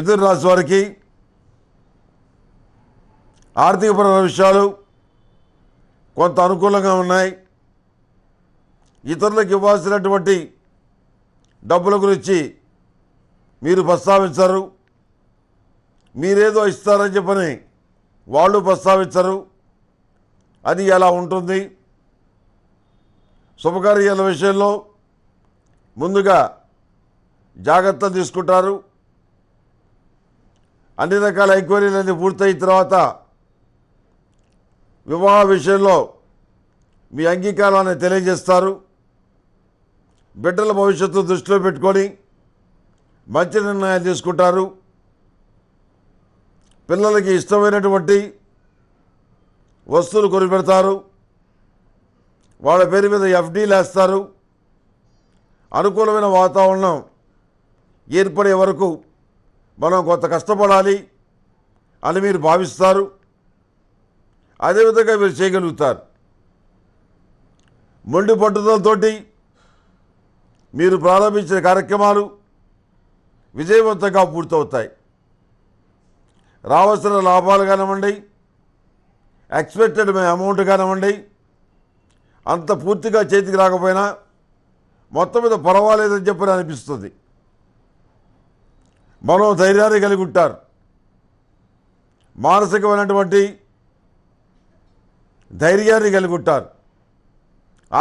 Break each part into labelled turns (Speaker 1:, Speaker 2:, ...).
Speaker 1: మిథున రాశి వారికి ఆర్థికపరమైన విషయాలు కొంత అనుకూలంగా ఉన్నాయి ఇతరులకు ఇవ్వాల్సినటువంటి డబ్బుల గురించి మీరు ప్రస్తావించరు మీరేదో ఇస్తారని చెప్పని వాళ్ళు ప్రస్తావించరు అది ఎలా ఉంటుంది శుభకార్యాల విషయంలో ముందుగా జాగ్రత్త తీసుకుంటారు అన్ని రకాల ఎంక్వైరీలన్నీ పూర్తయిన తర్వాత వివాహ విషయంలో మీ అంగీకారాన్ని తెలియజేస్తారు బిడ్డల భవిష్యత్తు దృష్టిలో పెట్టుకొని మంచి నిర్ణయాలు తీసుకుంటారు పిల్లలకి ఇష్టమైనటువంటి వస్తువులు కొనిపెడతారు వాళ్ళ పేరు మీద ఎఫ్డీలు వేస్తారు అనుకూలమైన వాతావరణం ఏర్పడే వరకు మనం కొంత కష్టపడాలి అని మీరు భావిస్తారు అదేవిధంగా మీరు చేయగలుగుతారు మొండి పట్టుదలతో మీరు ప్రారంభించిన కార్యక్రమాలు విజయవంతంగా పూర్తవుతాయి రావాల్సిన లాభాలు కానివ్వండి ఎక్స్పెక్టెడ్ అమౌంట్ కానివ్వండి అంత పూర్తిగా చేతికి రాకపోయినా మొత్తం మీద పర్వాలేదని చెప్పని అనిపిస్తుంది ధైర్యాన్ని కలిగి ఉంటారు మానసికమైనటువంటి ధైర్యాన్ని కలిగి ఉంటారు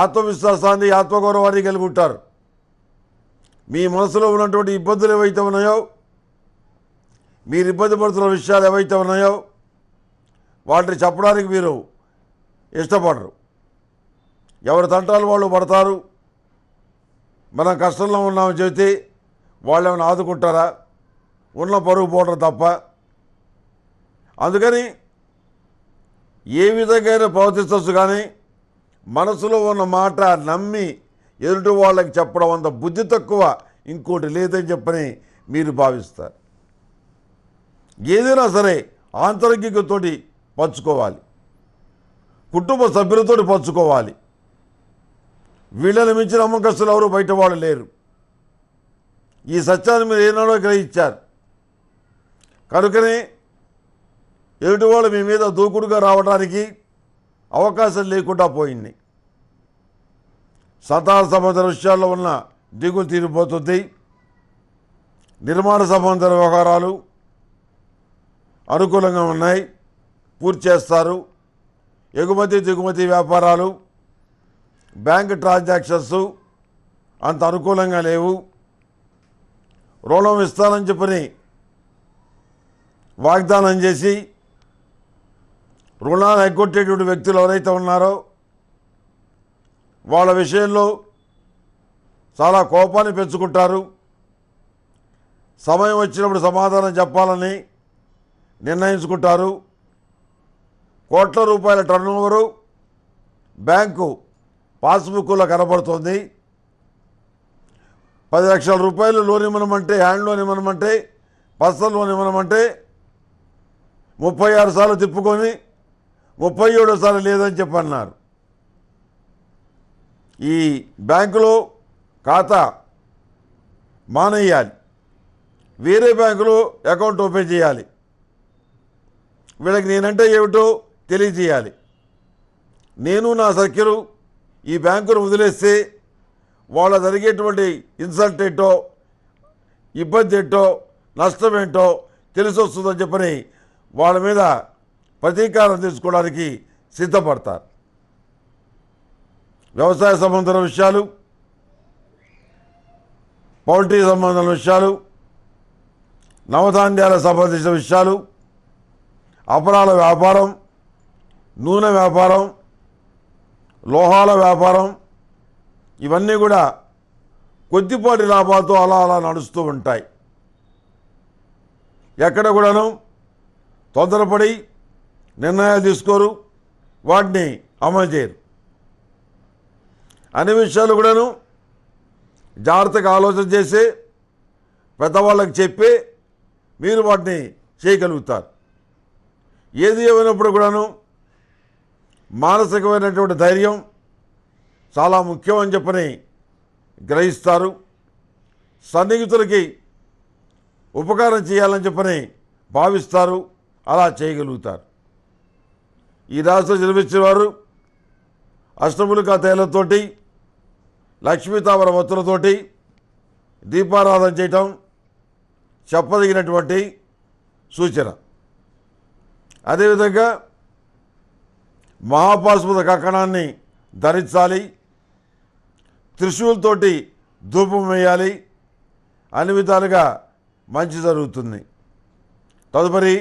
Speaker 1: ఆత్మవిశ్వాసాన్ని ఆత్మగౌరవాన్ని కలిగి ఉంటారు మీ మనసులో ఉన్నటువంటి ఇబ్బందులు ఏవైతే ఉన్నాయో మీరు ఇబ్బంది పడుతున్న విషయాలు ఏవైతే ఉన్నాయో వాటిని చెప్పడానికి మీరు ఇష్టపడరు ఎవరి తంటాలు వాళ్ళు పడతారు మనం కష్టంలో ఉన్నామని చెబితే వాళ్ళు ఏమైనా ఆదుకుంటారా ఉన్న పరుగు పోవడం తప్ప అందుకని ఏ విధంగా ప్రవర్తించవచ్చు కానీ మనసులో ఉన్న మాట నమ్మి ఎదుటి వాళ్ళకి చెప్పడం అంత బుద్ధి తక్కువ ఇంకోటి లేదని చెప్పని మీరు భావిస్తారు ఏదైనా సరే ఆంతరంగికతో పంచుకోవాలి కుటుంబ సభ్యులతో పంచుకోవాలి వీళ్ళని మించిన అమ్మకస్తులు ఎవరు బయట వాళ్ళు లేరు ఈ సత్యాన్ని మీరు ఏనాడో గ్రహించారు కనుకనే వాళ్ళు మీ మీద దూకుడుగా రావడానికి అవకాశం లేకుండా పోయింది సతార సంబంధ విషయాల్లో ఉన్న దిగులు తీరిపోతుంది నిర్మాణ సంబంధ వ్యవహారాలు అనుకూలంగా ఉన్నాయి పూర్తి చేస్తారు ఎగుమతి దిగుమతి వ్యాపారాలు బ్యాంక్ ట్రాన్సాక్షన్స్ అంత అనుకూలంగా లేవు రుణం ఇస్తానని చెప్పని వాగ్దానం చేసి రుణాలు ఎగ్గొట్టేటువంటి వ్యక్తులు ఎవరైతే ఉన్నారో వాళ్ళ విషయంలో చాలా కోపాన్ని పెంచుకుంటారు సమయం వచ్చినప్పుడు సమాధానం చెప్పాలని నిర్ణయించుకుంటారు కోట్ల రూపాయల టర్నోవరు బ్యాంకు పాస్బుక్లో కనబడుతుంది పది లక్షల రూపాయలు లోన్ ఇవ్వనమంటే హ్యాండ్ లోన్ ఇవ్వనమంటే పర్సనల్ లోన్ ఇవ్వనమంటే ముప్పై ఆరు సార్లు తిప్పుకొని ముప్పై ఏడు సార్లు లేదని చెప్పన్నారు ఈ బ్యాంకులో ఖాతా మానేయాలి వేరే బ్యాంకులో అకౌంట్ ఓపెన్ చేయాలి వీళ్ళకి నేనంటే ఏమిటో తెలియజేయాలి నేను నా సర్కిలు ఈ బ్యాంకును వదిలేస్తే వాళ్ళ జరిగేటువంటి ఇన్సల్ట్ ఏంటో ఇబ్బంది ఏంటో నష్టం ఏంటో తెలిసి వస్తుందని చెప్పని వాళ్ళ మీద ప్రతీకారం తీసుకోవడానికి సిద్ధపడతారు వ్యవసాయ సంబంధం విషయాలు పౌల్ట్రీ సంబంధం విషయాలు నవధాన్యాలకు సంబంధించిన విషయాలు అపరాల వ్యాపారం నూనె వ్యాపారం లోహాల వ్యాపారం ఇవన్నీ కూడా కొద్దిపాటి లాభాలతో అలా అలా నడుస్తూ ఉంటాయి ఎక్కడ కూడాను తొందరపడి నిర్ణయాలు తీసుకోరు వాటిని అమలు చేయరు అన్ని విషయాలు కూడాను జాగ్రత్తగా ఆలోచన చేసి పెద్దవాళ్ళకి చెప్పి మీరు వాటిని చేయగలుగుతారు ఏది ఏమైనప్పుడు కూడాను మానసికమైనటువంటి ధైర్యం చాలా ముఖ్యం అని చెప్పని గ్రహిస్తారు సన్నిహితులకి ఉపకారం చేయాలని చెప్పని భావిస్తారు అలా చేయగలుగుతారు ఈ రాశిలో జన్మించిన వారు అష్టములికా తేలతోటి లక్ష్మీతామర వత్తులతోటి దీపారాధన చేయటం చెప్పదగినటువంటి సూచన అదేవిధంగా మహాపాశుపత కక్కణాన్ని ధరించాలి త్రిశూలతోటి ధూపం వేయాలి అన్ని విధాలుగా మంచి జరుగుతుంది తదుపరి